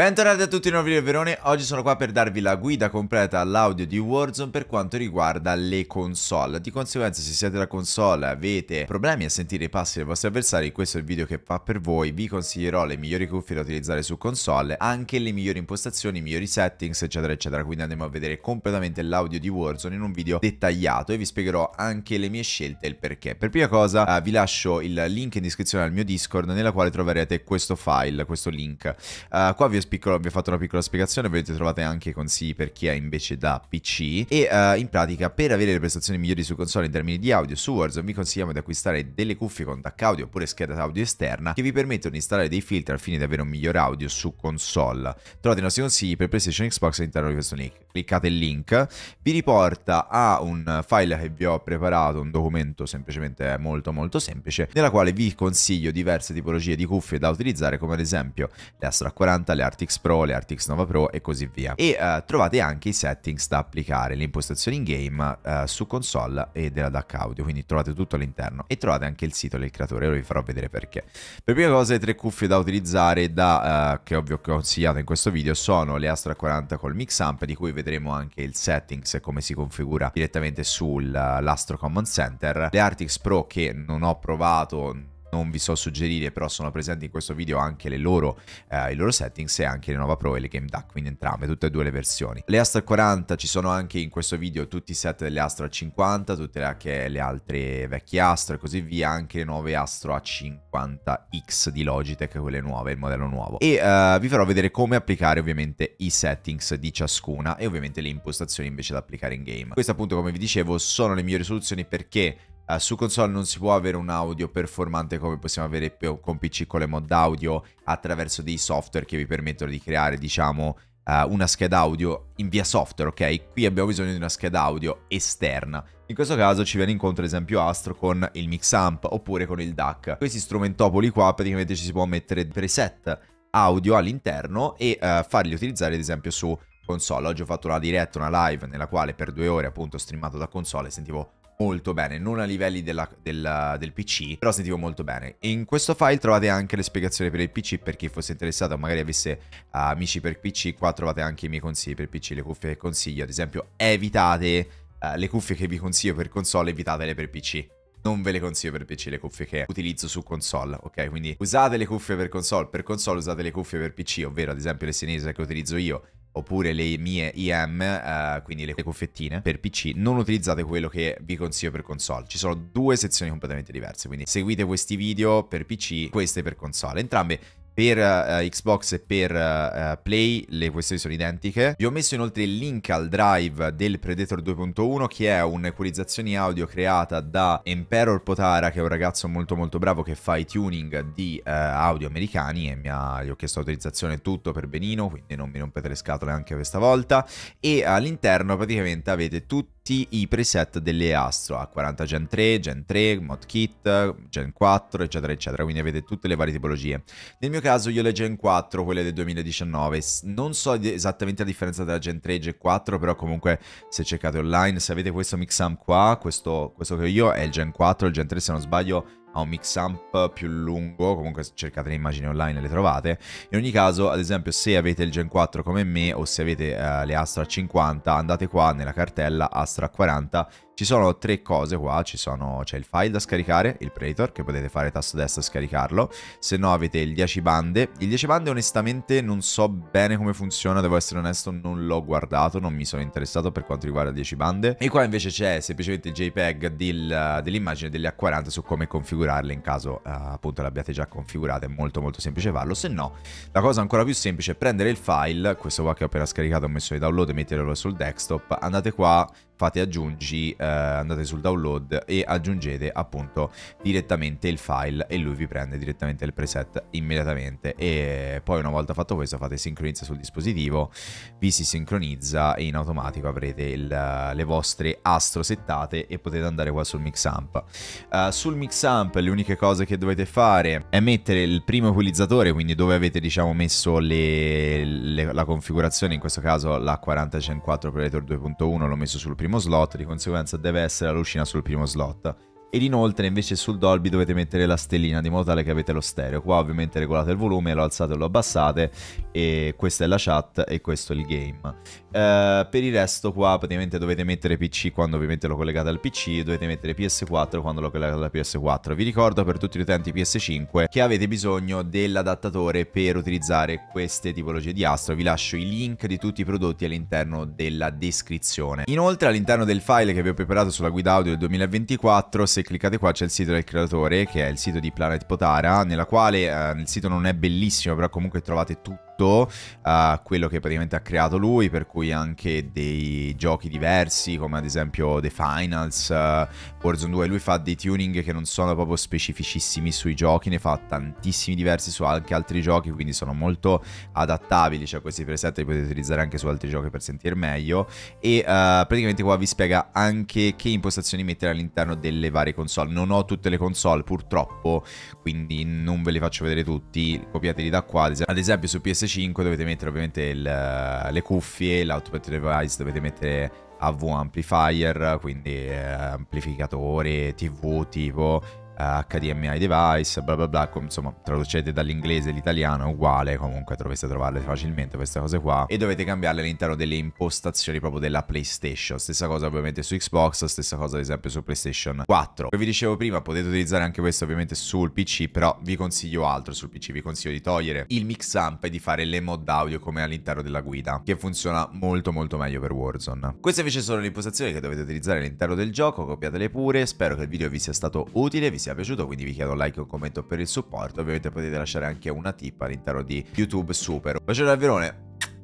Bentornati a tutti in un nuovo video Verone, oggi sono qua per darvi la guida completa all'audio di Warzone per quanto riguarda le console Di conseguenza se siete la console e avete problemi a sentire i passi dei vostri avversari questo è il video che fa per voi Vi consiglierò le migliori cuffie da utilizzare su console, anche le migliori impostazioni, i migliori settings eccetera eccetera Quindi andremo a vedere completamente l'audio di Warzone in un video dettagliato e vi spiegherò anche le mie scelte e il perché Per prima cosa eh, vi lascio il link in descrizione al mio Discord nella quale troverete questo file, questo link eh, Qua vi ho piccolo, vi ho fatto una piccola spiegazione, vedete trovate anche consigli per chi è invece da PC e uh, in pratica per avere le prestazioni migliori su console in termini di audio su Warzone vi consigliamo di acquistare delle cuffie con DAC audio oppure scheda audio esterna che vi permettono di installare dei filtri al fine di avere un miglior audio su console. Trovate i nostri consigli per PlayStation Xbox all'interno di questo link. Cliccate il link, vi riporta a un file che vi ho preparato, un documento semplicemente molto molto semplice, nella quale vi consiglio diverse tipologie di cuffie da utilizzare come ad esempio le Astra 40, le Art RTX Pro, le RTX Nova Pro e così via. E uh, trovate anche i settings da applicare, le impostazioni in game uh, su console e della DAC audio, quindi trovate tutto all'interno e trovate anche il sito del creatore, ora vi farò vedere perché. Per prima cosa le tre cuffie da utilizzare, da, uh, che ovvio ho consigliato in questo video, sono le Astra 40 col Mix Amp, di cui vedremo anche il settings e come si configura direttamente sull'Astro Common Center, le RTX Pro che non ho provato, non vi so suggerire, però sono presenti in questo video anche le loro, eh, i loro settings e anche le Nova Pro e le Game Duck, quindi entrambe, tutte e due le versioni. Le Astra 40 ci sono anche in questo video tutti i set delle Astra 50, tutte le, le altre vecchie Astro e così via, anche le nuove Astro A50X di Logitech, quelle nuove, il modello nuovo. E eh, vi farò vedere come applicare ovviamente i settings di ciascuna e ovviamente le impostazioni invece da applicare in game. Queste appunto come vi dicevo sono le migliori soluzioni perché Uh, su console non si può avere un audio performante come possiamo avere con PC con le mod audio attraverso dei software che vi permettono di creare, diciamo, uh, una scheda audio in via software, ok? Qui abbiamo bisogno di una scheda audio esterna. In questo caso ci viene incontro ad esempio Astro con il Mixamp oppure con il DAC. Questi strumentopoli qua praticamente ci si può mettere preset audio all'interno e uh, farli utilizzare ad esempio su console. Oggi ho fatto una diretta, una live nella quale per due ore appunto ho streamato da console e sentivo molto bene, non a livelli della, della, del PC, però sentivo molto bene. In questo file trovate anche le spiegazioni per il PC, per chi fosse interessato magari avesse uh, amici per PC, qua trovate anche i miei consigli per PC, le cuffie che consiglio, ad esempio evitate uh, le cuffie che vi consiglio per console, evitatele per PC. Non ve le consiglio per PC le cuffie che utilizzo su console, ok? Quindi usate le cuffie per console, per console usate le cuffie per PC, ovvero ad esempio le senese che utilizzo io, oppure le mie IM, eh, quindi le confettine per PC, non utilizzate quello che vi consiglio per console. Ci sono due sezioni completamente diverse, quindi seguite questi video per PC, queste per console. Entrambe per uh, Xbox e per uh, Play le questioni sono identiche. Vi ho messo inoltre il link al drive del Predator 2.1 che è un'equalizzazione audio creata da Emperor Potara che è un ragazzo molto molto bravo che fa i tuning di uh, audio americani e mi ha, gli ho chiesto autorizzazione tutto per benino, quindi non mi rompete le scatole anche questa volta e all'interno praticamente avete tutti tutti i preset delle Astro, a 40 Gen 3, Gen 3, Mod Kit, Gen 4, eccetera, eccetera, quindi avete tutte le varie tipologie. Nel mio caso io le Gen 4, quelle del 2019, non so esattamente la differenza tra Gen 3 e Gen 4, però comunque se cercate online, se avete questo mixam qua, questo, questo che ho io è il Gen 4, il Gen 3 se non sbaglio ha un mix up più lungo, comunque cercate le immagini online e le trovate. In ogni caso, ad esempio, se avete il Gen 4 come me o se avete eh, le Astra 50, andate qua nella cartella Astra 40 ci sono tre cose qua, sono, c'è il file da scaricare, il Predator, che potete fare tasto destro e scaricarlo, se no avete il 10 bande. Il 10 bande onestamente non so bene come funziona, devo essere onesto, non l'ho guardato, non mi sono interessato per quanto riguarda 10 bande. E qua invece c'è semplicemente il JPEG del, dell'immagine delle A40 su come configurarle in caso uh, appunto l'abbiate già configurata, è molto molto semplice farlo, se no la cosa ancora più semplice è prendere il file, questo qua che ho appena scaricato ho messo di download metterlo sul desktop, andate qua, fate aggiungi, eh, andate sul download e aggiungete appunto direttamente il file e lui vi prende direttamente il preset immediatamente e poi una volta fatto questo fate sincronizza sul dispositivo, vi si sincronizza e in automatico avrete il, eh, le vostre astro settate e potete andare qua sul Mixamp. Uh, eh, sul Mixamp le uniche cose che dovete fare è mettere il primo equalizzatore, quindi dove avete diciamo messo le, le, la configurazione, in questo caso la 40 Gen 4054 Predator 2.1 l'ho messo sul primo primo slot, di conseguenza deve essere la lucina sul primo slot ed inoltre invece sul Dolby dovete mettere la stellina di modo tale che avete lo stereo qua ovviamente regolate il volume lo alzate o lo abbassate e questa è la chat e questo è il game uh, per il resto qua praticamente dovete mettere PC quando ovviamente lo collegate al PC dovete mettere PS4 quando lo collegate alla PS4 vi ricordo per tutti gli utenti PS5 che avete bisogno dell'adattatore per utilizzare queste tipologie di astro vi lascio i link di tutti i prodotti all'interno della descrizione inoltre all'interno del file che vi ho preparato sulla guida audio del 2024 se se cliccate qua c'è il sito del creatore che è il sito di Planet Potara, nella quale eh, il sito non è bellissimo, però comunque trovate tutto tutto a quello che praticamente ha creato lui, per cui anche dei giochi diversi, come ad esempio The Finals, uh, Warzone 2, lui fa dei tuning che non sono proprio specificissimi sui giochi, ne fa tantissimi diversi su anche altri giochi, quindi sono molto adattabili, cioè questi preset li potete utilizzare anche su altri giochi per sentire meglio e uh, praticamente qua vi spiega anche che impostazioni mettere all'interno delle varie console. Non ho tutte le console purtroppo, quindi non ve le faccio vedere tutti, copiateli da qua. Ad esempio su PS5 5 dovete mettere ovviamente il, eh, le cuffie, l'output device, dovete mettere AV amplifier, quindi eh, amplificatore, TV tipo HDMI device, bla bla bla, com, insomma traducete dall'inglese all'italiano uguale, comunque dovreste trovarle facilmente queste cose qua e dovete cambiarle all'interno delle impostazioni proprio della PlayStation, stessa cosa ovviamente su Xbox, stessa cosa ad esempio su PlayStation 4. Come vi dicevo prima potete utilizzare anche questo ovviamente sul PC, però vi consiglio altro sul PC, vi consiglio di togliere il mix amp e di fare le mod audio come all'interno della guida, che funziona molto molto meglio per Warzone. Queste invece sono le impostazioni che dovete utilizzare all'interno del gioco, copiatele pure, spero che il video vi sia stato utile, vi sia sia piaciuto, quindi vi chiedo un like e un commento per il supporto. Ovviamente potete lasciare anche una tip all'interno di YouTube Super. Un bacione al verone,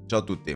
ciao a tutti!